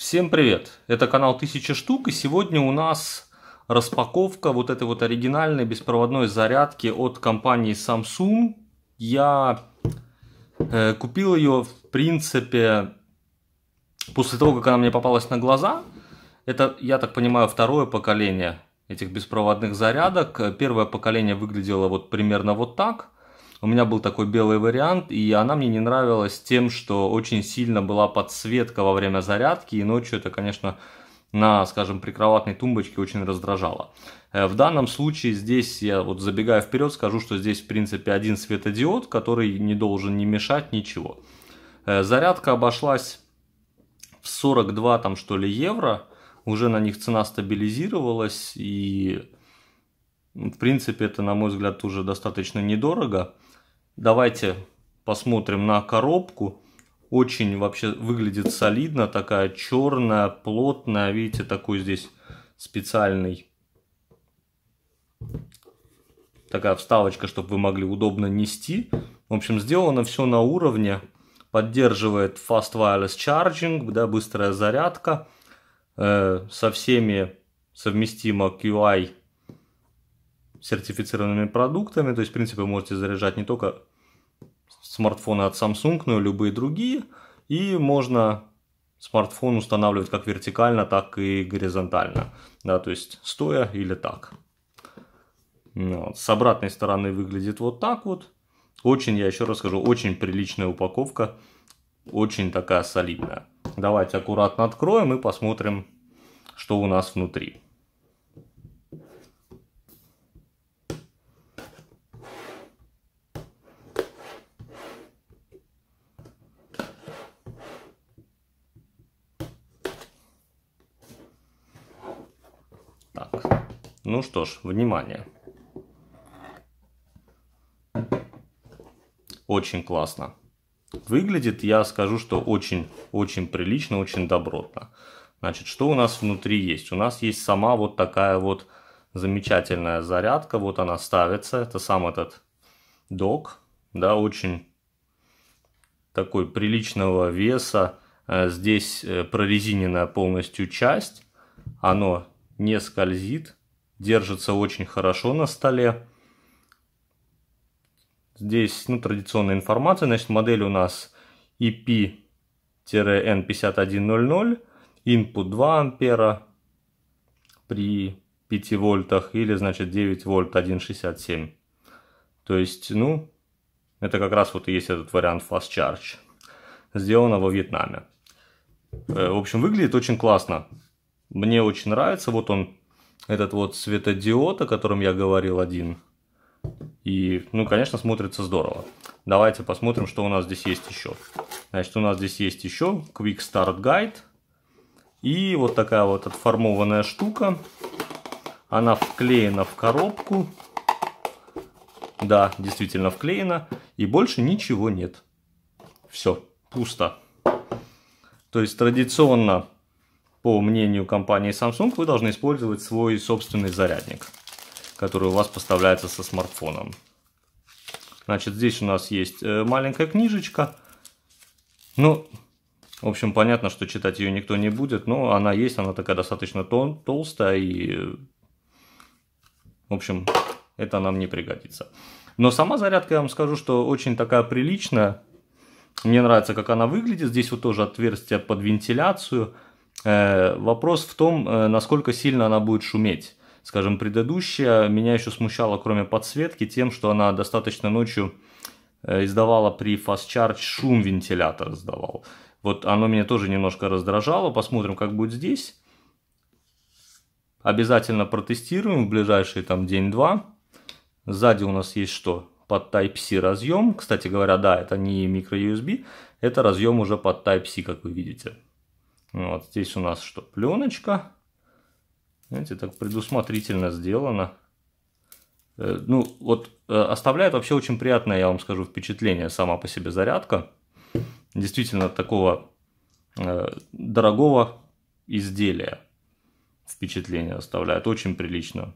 Всем привет! Это канал Тысяча штук и сегодня у нас распаковка вот этой вот оригинальной беспроводной зарядки от компании Samsung. Я э, купил ее в принципе после того, как она мне попалась на глаза. Это, я так понимаю, второе поколение этих беспроводных зарядок. Первое поколение выглядело вот примерно вот так – у меня был такой белый вариант, и она мне не нравилась тем, что очень сильно была подсветка во время зарядки, и ночью это, конечно, на, скажем, прикроватной тумбочке очень раздражало. Э, в данном случае здесь, я вот забегая вперед, скажу, что здесь, в принципе, один светодиод, который не должен не мешать ничего. Э, зарядка обошлась в 42, там, что ли, евро. Уже на них цена стабилизировалась, и, в принципе, это, на мой взгляд, уже достаточно недорого. Давайте посмотрим на коробку. Очень вообще выглядит солидно, такая черная, плотная. Видите, такой здесь специальный. Такая вставочка, чтобы вы могли удобно нести. В общем, сделано все на уровне. Поддерживает Fast Wireless Charging, да, быстрая зарядка. Э, со всеми совместимо QI сертифицированными продуктами. То есть, в принципе, можете заряжать не только смартфоны от Samsung, но ну и любые другие. И можно смартфон устанавливать как вертикально, так и горизонтально. Да, то есть стоя или так. Ну вот. С обратной стороны выглядит вот так вот. Очень, я еще раз скажу, очень приличная упаковка. Очень такая солидная. Давайте аккуратно откроем и посмотрим, что у нас внутри. Так, ну что ж, внимание. Очень классно. Выглядит, я скажу, что очень-очень прилично, очень добротно. Значит, что у нас внутри есть? У нас есть сама вот такая вот замечательная зарядка. Вот она ставится. Это сам этот док. Да, очень такой приличного веса. Э, здесь э, прорезиненная полностью часть. Оно не скользит, держится очень хорошо на столе. Здесь ну, традиционная информация, значит модель у нас EP-N5100, input 2 ампера при 5 вольтах или значит 9 вольт 1,67. То есть, ну, это как раз вот и есть этот вариант Fast Charge. Сделано во Вьетнаме. Э, в общем, выглядит очень классно. Мне очень нравится. Вот он, этот вот светодиод, о котором я говорил, один. И, ну, конечно, смотрится здорово. Давайте посмотрим, что у нас здесь есть еще. Значит, у нас здесь есть еще Quick Start Guide. И вот такая вот отформованная штука. Она вклеена в коробку. Да, действительно вклеена. И больше ничего нет. Все, пусто. То есть традиционно по мнению компании Samsung, вы должны использовать свой собственный зарядник, который у вас поставляется со смартфоном. Значит, здесь у нас есть э, маленькая книжечка. Ну, в общем, понятно, что читать ее никто не будет, но она есть, она такая достаточно тол толстая и... В общем, это нам не пригодится. Но сама зарядка, я вам скажу, что очень такая приличная. Мне нравится, как она выглядит. Здесь вот тоже отверстие под вентиляцию. Э, вопрос в том, э, насколько сильно она будет шуметь. Скажем, предыдущая меня еще смущала, кроме подсветки, тем, что она достаточно ночью э, издавала при Fast Charge шум вентилятор сдавал. Вот оно меня тоже немножко раздражало. Посмотрим, как будет здесь. Обязательно протестируем в ближайшие там день-два. Сзади у нас есть что? Под Type-C разъем. Кстати говоря, да, это не micro usb Это разъем уже под Type-C, как вы видите. Вот здесь у нас что? Пленочка. Знаете, так предусмотрительно сделано. Э, ну, вот э, оставляет вообще очень приятное, я вам скажу, впечатление сама по себе зарядка. Действительно, такого э, дорогого изделия впечатление оставляет. Очень прилично.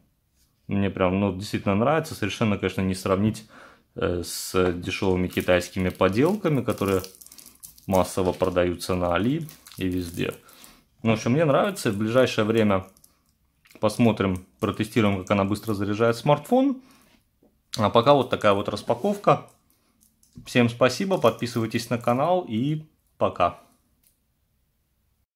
Мне прям, ну, действительно нравится. Совершенно, конечно, не сравнить с дешевыми китайскими поделками, которые массово продаются на Али и везде. Ну, в общем, мне нравится. В ближайшее время посмотрим, протестируем, как она быстро заряжает смартфон. А пока вот такая вот распаковка. Всем спасибо, подписывайтесь на канал и пока.